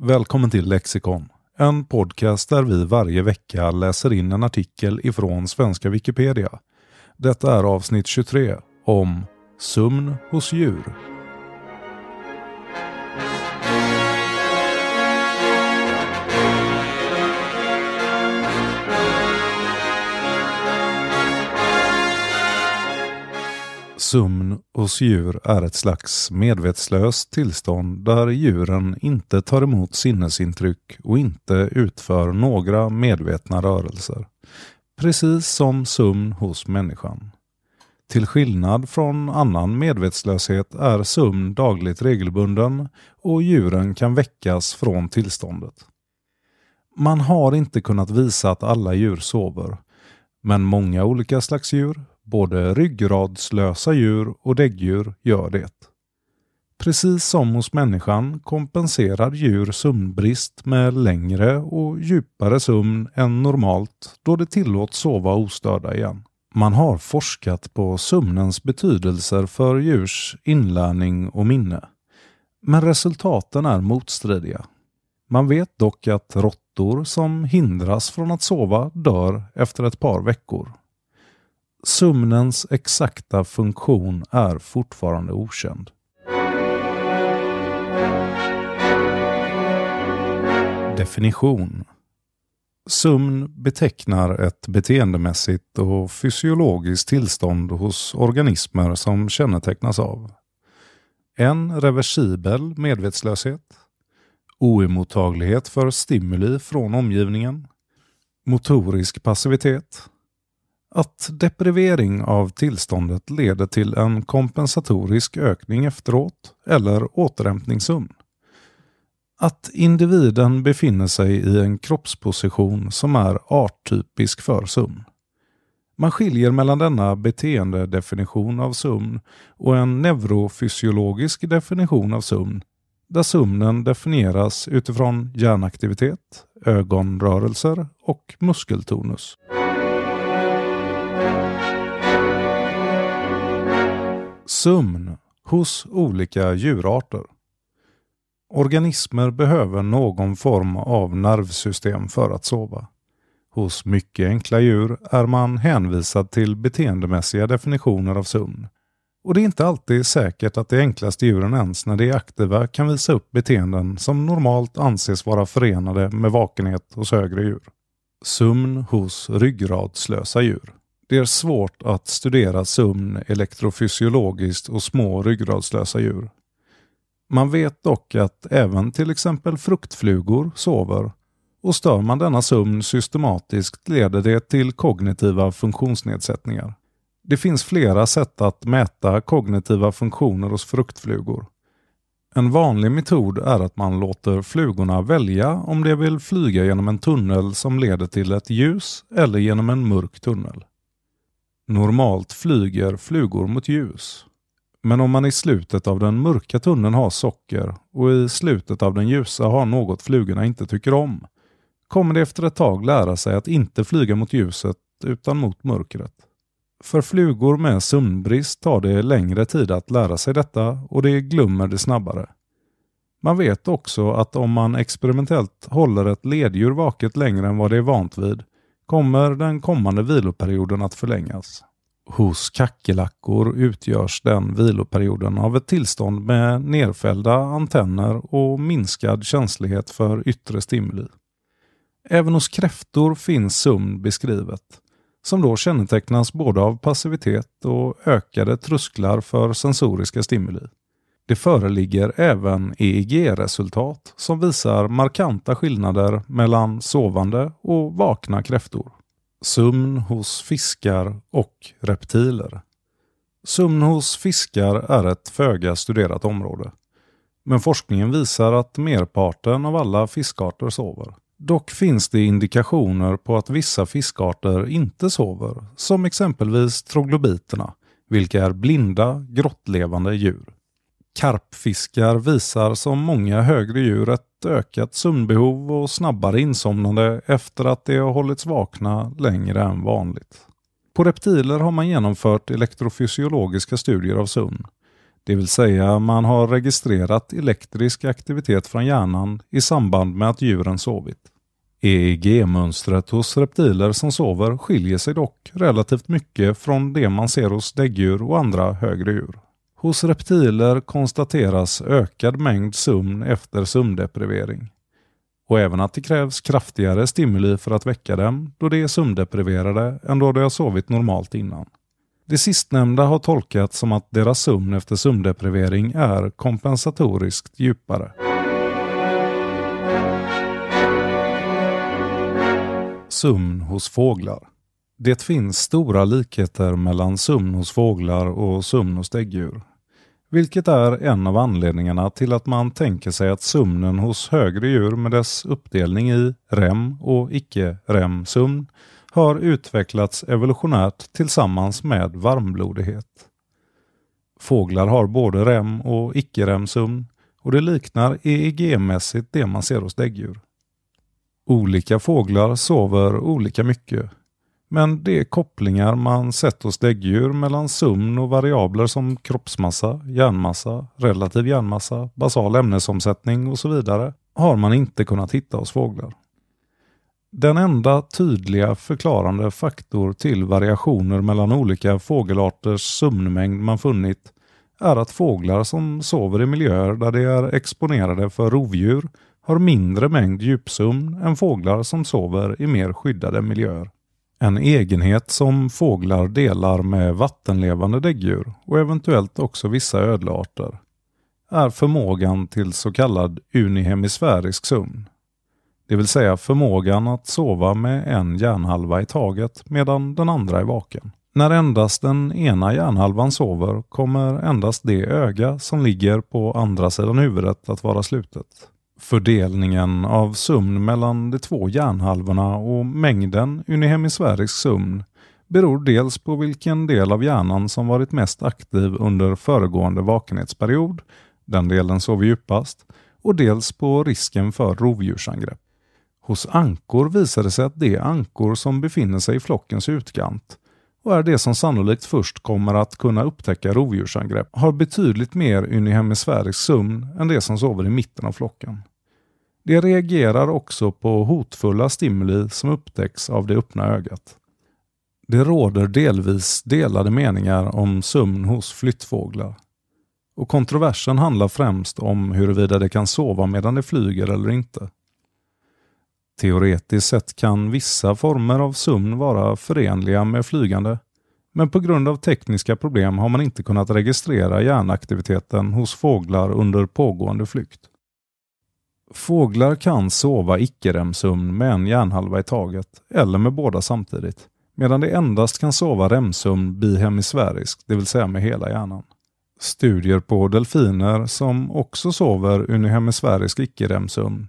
Välkommen till Lexikon, en podcast där vi varje vecka läser in en artikel ifrån svenska Wikipedia. Detta är avsnitt 23 om sömn hos djur. Sömn hos djur är ett slags medvetslöst tillstånd där djuren inte tar emot sinnesintryck och inte utför några medvetna rörelser. Precis som sömn hos människan. Till skillnad från annan medvetslöshet är sömn dagligt regelbunden och djuren kan väckas från tillståndet. Man har inte kunnat visa att alla djur sover, men många olika slags djur Både ryggradslösa djur och däggdjur gör det. Precis som hos människan kompenserar djur sömnbrist med längre och djupare sömn än normalt då det tillåts sova ostörda igen. Man har forskat på sömnens betydelser för djurs inlärning och minne. Men resultaten är motstridiga. Man vet dock att råttor som hindras från att sova dör efter ett par veckor. Sumnens exakta funktion är fortfarande okänd. Definition Sömn betecknar ett beteendemässigt och fysiologiskt tillstånd hos organismer som kännetecknas av en reversibel medvetslöshet, oemottaglighet för stimuli från omgivningen, motorisk passivitet, att deprivering av tillståndet leder till en kompensatorisk ökning efteråt eller återhämtningssömn. Att individen befinner sig i en kroppsposition som är arttypisk för sömn. Man skiljer mellan denna beteendedefinition av sömn och en neurofysiologisk definition av sömn där sömnen definieras utifrån hjärnaktivitet, ögonrörelser och muskeltonus. sömn hos olika djurarter. Organismer behöver någon form av nervsystem för att sova. Hos mycket enkla djur är man hänvisad till beteendemässiga definitioner av sömn. Och det är inte alltid säkert att de enklaste djuren ens när de är aktiva kan visa upp beteenden som normalt anses vara förenade med vakenhet hos högre djur. Sömn hos ryggradslösa djur. Det är svårt att studera sömn elektrofysiologiskt hos små ryggradslösa djur. Man vet dock att även till exempel fruktflugor sover och stör man denna sömn systematiskt leder det till kognitiva funktionsnedsättningar. Det finns flera sätt att mäta kognitiva funktioner hos fruktflugor. En vanlig metod är att man låter flugorna välja om de vill flyga genom en tunnel som leder till ett ljus eller genom en mörk tunnel. Normalt flyger flugor mot ljus. Men om man i slutet av den mörka tunneln har socker och i slutet av den ljusa har något flugorna inte tycker om, kommer de efter ett tag lära sig att inte flyga mot ljuset utan mot mörkret. För flugor med sömnbrist tar det längre tid att lära sig detta och de glömmer det snabbare. Man vet också att om man experimentellt håller ett leddjur vaket längre än vad det är vant vid kommer den kommande viloperioden att förlängas. Hos kackerlackor utgörs den viloperioden av ett tillstånd med nerfällda antenner och minskad känslighet för yttre stimuli. Även hos kräftor finns sömn beskrivet, som då kännetecknas både av passivitet och ökade trösklar för sensoriska stimuli. Det föreligger även EEG-resultat som visar markanta skillnader mellan sovande och vakna kräftor. Sömn hos fiskar och reptiler. Sömn hos fiskar är ett föga studerat område. Men forskningen visar att merparten av alla fiskarter sover. Dock finns det indikationer på att vissa fiskarter inte sover, som exempelvis troglobiterna, vilka är blinda grottlevande djur. Karpfiskar visar som många högre djur ett ökat sömnbehov och snabbare insomnande efter att de har hållits vakna längre än vanligt. På reptiler har man genomfört elektrofysiologiska studier av sömn. Det vill säga man har registrerat elektrisk aktivitet från hjärnan i samband med att djuren sovit. EEG-mönstret hos reptiler som sover skiljer sig dock relativt mycket från det man ser hos däggdjur och andra högre djur. Hos reptiler konstateras ökad mängd sömn efter sömndeprivering och även att det krävs kraftigare stimuli för att väcka dem då de är sömndepriverade än då de har sovit normalt innan. Det sistnämnda har tolkats som att deras sömn efter sömndeprivering är kompensatoriskt djupare. Sömn hos fåglar det finns stora likheter mellan sömn hos fåglar och sömn hos däggdjur. Vilket är en av anledningarna till att man tänker sig att sömnen hos högre djur med dess uppdelning i REM och icke-REM-sömn har utvecklats evolutionärt tillsammans med varmblodighet. Fåglar har både REM och icke-REM-sömn och det liknar EEG-mässigt det man ser hos däggdjur. Olika fåglar sover olika mycket men det är kopplingar man sett hos däggdjur mellan sömn och variabler som kroppsmassa, hjärnmassa, relativ hjärnmassa, basal ämnesomsättning och så vidare har man inte kunnat hitta hos fåglar. Den enda tydliga förklarande faktor till variationer mellan olika fågelarters sömnmängd man funnit är att fåglar som sover i miljöer där de är exponerade för rovdjur har mindre mängd djupsömn än fåglar som sover i mer skyddade miljöer. En egenhet som fåglar delar med vattenlevande däggdjur och eventuellt också vissa ödlearter är förmågan till så kallad unihemisfärisk sömn. Det vill säga förmågan att sova med en hjärnhalva i taget medan den andra är vaken. När endast den ena hjärnhalvan sover kommer endast det öga som ligger på andra sidan huvudet att vara slutet. Fördelningen av sömn mellan de två hjärnhalvorna och mängden unihemisfärisk sömn beror dels på vilken del av hjärnan som varit mest aktiv under föregående vakenhetsperiod, den delen sover djupast, och dels på risken för rovdjursangrepp. Hos ankor visar det sig att de ankor som befinner sig i flockens utkant och är det som sannolikt först kommer att kunna upptäcka rovdjursangrepp har betydligt mer unihemisfärisk sömn än de som sover i mitten av flocken. De reagerar också på hotfulla stimuli som upptäcks av det öppna ögat. Det råder delvis delade meningar om sömn hos flyttfåglar. Och kontroversen handlar främst om huruvida de kan sova medan de flyger eller inte. Teoretiskt sett kan vissa former av sömn vara förenliga med flygande, men på grund av tekniska problem har man inte kunnat registrera hjärnaktiviteten hos fåglar under pågående flykt. Fåglar kan sova icke-REM-sömn med en hjärnhalva i taget, eller med båda samtidigt, medan de endast kan sova REM-sömn bihemisfärisk, det vill säga med hela hjärnan. Studier på delfiner som också sover unihemisfärisk icke-REM-sömn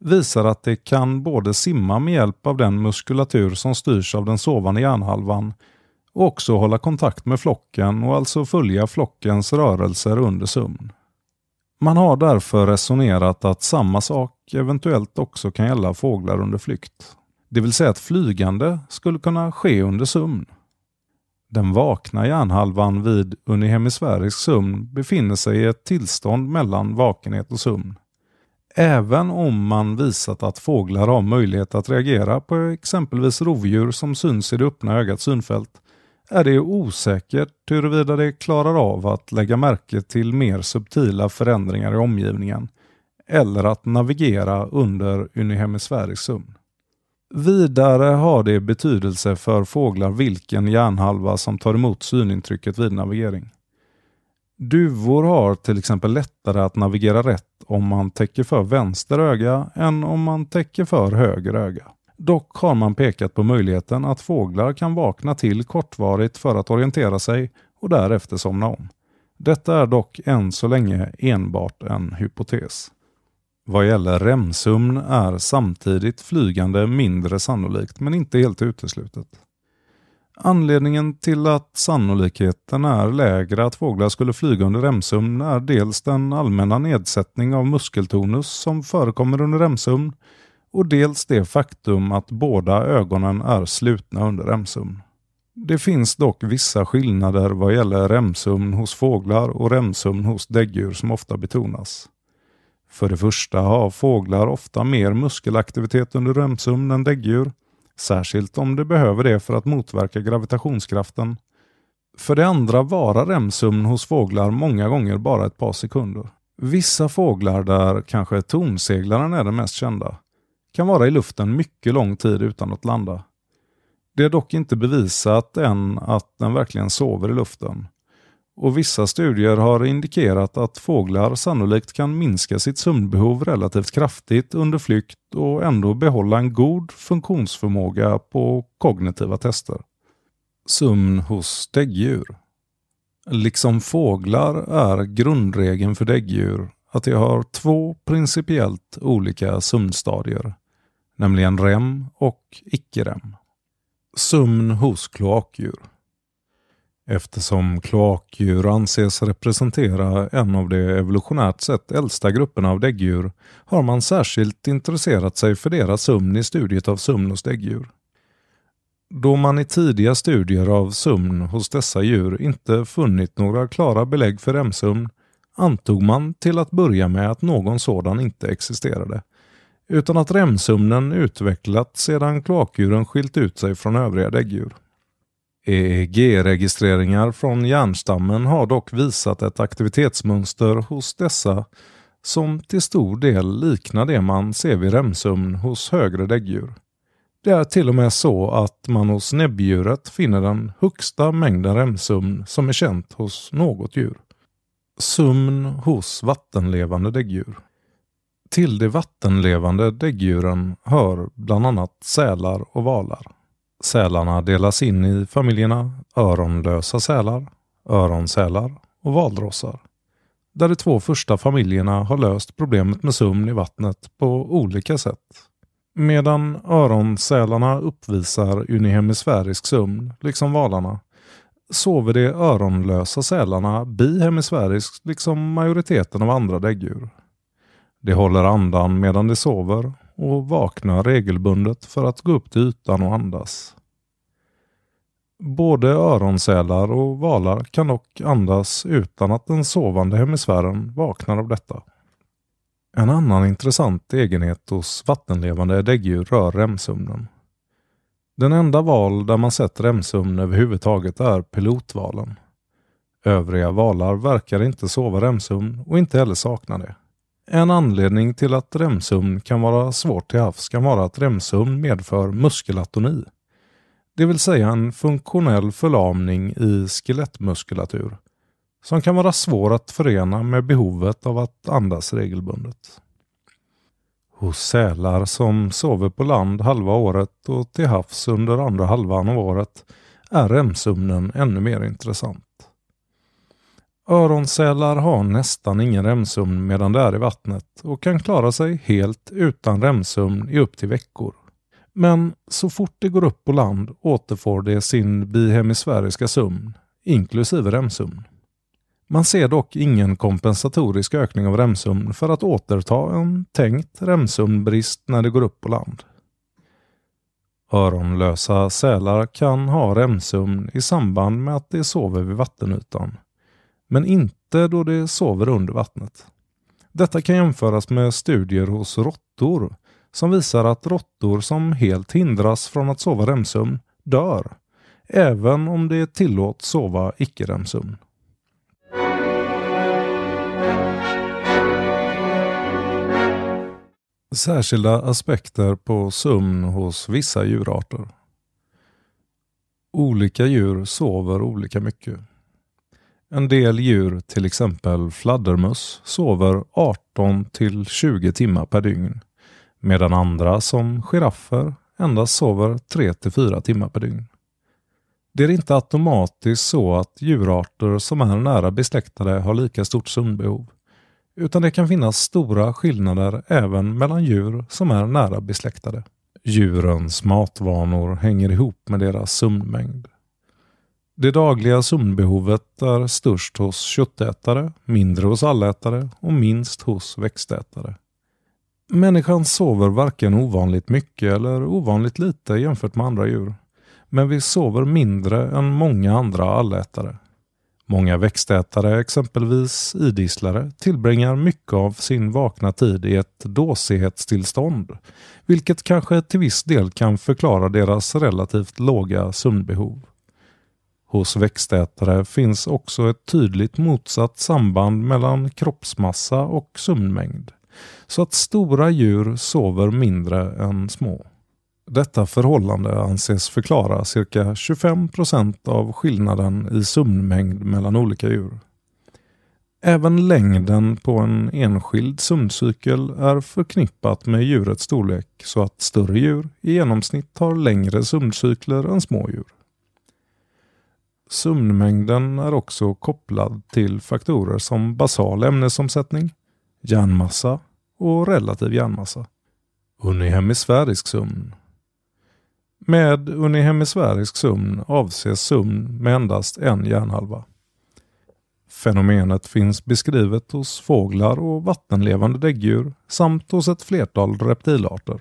visar att det kan både simma med hjälp av den muskulatur som styrs av den sovande hjärnhalvan och också hålla kontakt med flocken och alltså följa flockens rörelser under sömn. Man har därför resonerat att samma sak eventuellt också kan gälla fåglar under flykt. Det vill säga att flygande skulle kunna ske under sömn. Den vakna hjärnhalvan vid unihemisfärisk sömn befinner sig i ett tillstånd mellan vakenhet och sömn. Även om man visat att fåglar har möjlighet att reagera på exempelvis rovdjur som syns i det öppna ögats synfält är det osäkert huruvida de klarar av att lägga märke till mer subtila förändringar i omgivningen eller att navigera under unihemisfärisk sömn. Vidare har det betydelse för fåglar vilken hjärnhalva som tar emot synintrycket vid navigering. Duvor har till exempel lättare att navigera rätt om man täcker för vänster öga än om man täcker för höger öga. Dock har man pekat på möjligheten att fåglar kan vakna till kortvarigt för att orientera sig och därefter somna om. Detta är dock än så länge enbart en hypotes. Vad gäller remsömn är samtidigt flygande mindre sannolikt men inte helt uteslutet. Anledningen till att sannolikheten är lägre att fåglar skulle flyga under remsömn är dels den allmänna nedsättning av muskeltonus som förekommer under remsömn och dels det faktum att båda ögonen är slutna under remsömn. Det finns dock vissa skillnader vad gäller remsömn hos fåglar och remsömn hos däggdjur som ofta betonas. För det första har fåglar ofta mer muskelaktivitet under remsömn än däggdjur särskilt om du behöver det för att motverka gravitationskraften. För det andra varar REM-sömn hos fåglar många gånger bara ett par sekunder. Vissa fåglar, där kanske tonseglaren är den mest kända, kan vara i luften mycket lång tid utan att landa. Det är dock inte bevisat än att den verkligen sover i luften och vissa studier har indikerat att fåglar sannolikt kan minska sitt sömnbehov relativt kraftigt under flykt och ändå behålla en god funktionsförmåga på kognitiva tester. Sömn hos däggdjur Liksom fåglar är grundregeln för däggdjur att de har två principiellt olika sömnstadier, nämligen REM och icke-REM. Sömn hos kloakdjur eftersom kloakdjur anses representera en av de evolutionärt sett äldsta grupperna av däggdjur har man särskilt intresserat sig för deras sömn i studiet av sömn hos däggdjur. Då man i tidiga studier av sömn hos dessa djur inte funnit några klara belägg för remsömn antog man till att börja med att någon sådan inte existerade, utan att remsömnen utvecklats sedan kloakdjuren skilt ut sig från övriga däggdjur. EEG-registreringar från hjärnstammen har dock visat ett aktivitetsmönster hos dessa som till stor del liknar det man ser vid remsömn hos högre däggdjur. Det är till och med så att man hos näbbdjuret finner den högsta mängden remsömn som är känt hos något djur. Sömn hos vattenlevande däggdjur. Till de vattenlevande däggdjuren hör bland annat sälar och valar. Sälarna delas in i familjerna öronlösa sälar, öronsälar och valrossar. Där de två första familjerna har löst problemet med sömn i vattnet på olika sätt. Medan öronsälarna uppvisar unihemisfärisk sömn, liksom valarna, sover de öronlösa sälarna bihemisfäriskt liksom majoriteten av andra däggdjur. De håller andan medan de sover och vaknar regelbundet för att gå upp till ytan och andas. Både öronsälar och valar kan dock andas utan att den sovande hemisfären vaknar av detta. En annan intressant egenhet hos vattenlevande däggdjur rör remsumnen. Den enda val där man sett remsumn överhuvudtaget är pilotvalen. Övriga valar verkar inte sova remsumn och inte heller sakna det. En anledning till att remsömn kan vara svårt till havs kan vara att remsömn medför muskelatoni, det vill säga en funktionell förlamning i skelettmuskulatur som kan vara svår att förena med behovet av att andas regelbundet. Hos sälar som sover på land halva året och till havs under andra halvan av året är remsömnen ännu mer intressant. Öronsälar har nästan ingen remsömn medan de är i vattnet och kan klara sig helt utan remsömn i upp till veckor. Men så fort de går upp på land återfår de sin bihemisfäriska sömn, inklusive remsömn. Man ser dock ingen kompensatorisk ökning av remsömn för att återta en tänkt remsömnbrist när de går upp på land. Öronlösa sälar kan ha remsömn i samband med att de sover vid vattenytan men inte då de sover under vattnet. Detta kan jämföras med studier hos råttor som visar att råttor som helt hindras från att sova remsömn dör, även om de tillåts sova icke-remsömn. Särskilda aspekter på sömn hos vissa djurarter. Olika djur sover olika mycket. En del djur, till exempel fladdermöss, sover 18 20 timmar per dygn. Medan andra, som giraffer, endast sover 3 4 timmar per dygn. Det är inte automatiskt så att djurarter som är nära besläktade har lika stort sömnbehov. Utan det kan finnas stora skillnader även mellan djur som är nära besläktade. Djurens matvanor hänger ihop med deras sömnmängd. Det dagliga sömnbehovet är störst hos köttätare, mindre hos allätare och minst hos växtätare. Människan sover varken ovanligt mycket eller ovanligt lite jämfört med andra djur. Men vi sover mindre än många andra allätare. Många växtätare, exempelvis idisslare, tillbringar mycket av sin vakna tid i ett dåsighetstillstånd, vilket kanske till viss del kan förklara deras relativt låga sömnbehov. Hos växtätare finns också ett tydligt motsatt samband mellan kroppsmassa och sömnmängd, så att stora djur sover mindre än små. Detta förhållande anses förklara cirka 25 av skillnaden i sömnmängd mellan olika djur. Även längden på en enskild sömncykel är förknippat med djurets storlek så att större djur i genomsnitt har längre sömncykler än små djur. Sömnmängden är också kopplad till faktorer som basal ämnesomsättning, hjärnmassa och relativ hjärnmassa. Unihemisfärisk sömn. Med unihemisfärisk sömn avses sömn med endast en hjärnhalva. Fenomenet finns beskrivet hos fåglar och vattenlevande däggdjur samt hos ett flertal reptilarter.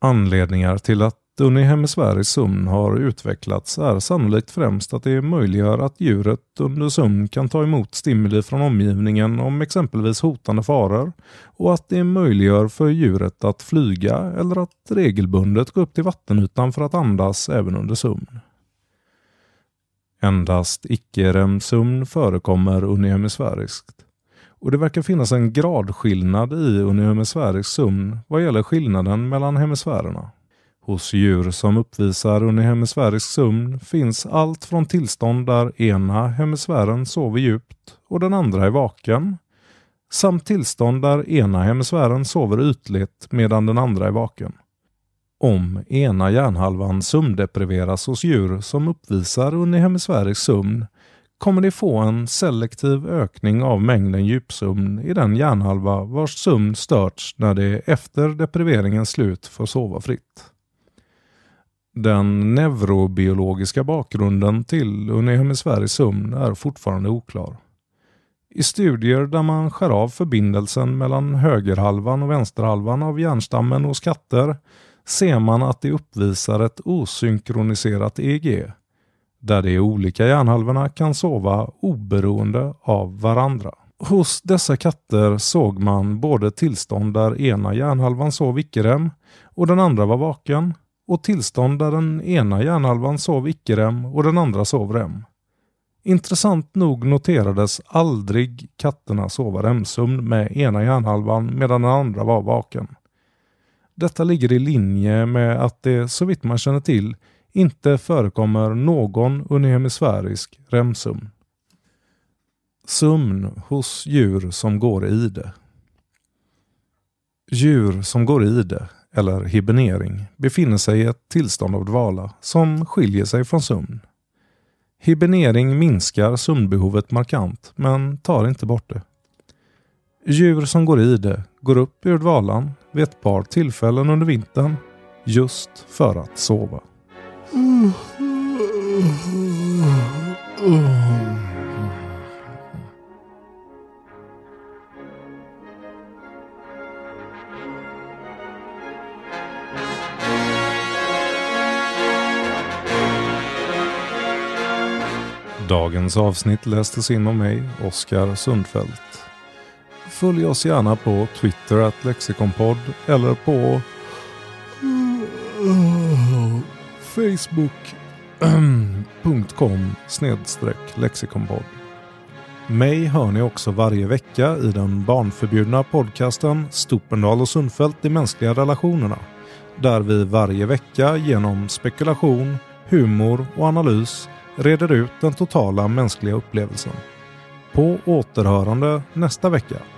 Anledningar till att i hemisfärisk sömn har utvecklats är sannolikt främst att det möjliggör att djuret under sömn kan ta emot stimuli från omgivningen om exempelvis hotande faror och att det möjliggör för djuret att flyga eller att regelbundet gå upp till vattenytan för att andas även under sömn. Endast icke-REM-sömn förekommer unihemisfäriskt och det verkar finnas en gradskillnad i unihemisfärisk sömn vad gäller skillnaden mellan hemisfärerna. Hos djur som uppvisar unihemisfärisk sömn finns allt från tillstånd där ena hemisfären sover djupt och den andra är vaken, samt tillstånd där ena hemisfären sover ytligt medan den andra är vaken. Om ena hjärnhalvan sömndepriveras hos djur som uppvisar unihemisfärisk sömn kommer de få en selektiv ökning av mängden djupsömn i den hjärnhalva vars sömn störts när de efter depriveringens slut får sova fritt. Den neurobiologiska bakgrunden till unihemisfärisk sömn är fortfarande oklar. I studier där man skär av förbindelsen mellan högerhalvan och vänsterhalvan av hjärnstammen hos katter ser man att de uppvisar ett osynkroniserat EG, där de olika hjärnhalvorna kan sova oberoende av varandra. Hos dessa katter såg man både tillstånd där ena hjärnhalvan sov icke-REM och den andra var vaken och tillstånd där den ena hjärnhalvan sov icke-REM och den andra sov REM. Intressant nog noterades aldrig katterna sova remsömn med ena hjärnhalvan medan den andra var vaken. Detta ligger i linje med att det, så vitt man känner till, inte förekommer någon unihemisfärisk REM-sömn. hos djur som går i det. Djur som går i det eller hibernering, befinner sig i ett tillstånd av dvala som skiljer sig från sömn. Hibernering minskar sömnbehovet markant, men tar inte bort det. Djur som går i det går upp ur dvalan vid ett par tillfällen under vintern just för att sova. Mm. Mm. Mm. Dagens avsnitt lästes in av mig, Oskar Sundfeldt. Följ oss gärna på Twitter att lexikonpodd eller på Facebook.com lexikonpodd. Mig hör ni också varje vecka i den barnförbjudna podcasten Stopendal och Sundfält i mänskliga relationerna. Där vi varje vecka genom spekulation, humor och analys reder ut den totala mänskliga upplevelsen. På återhörande nästa vecka.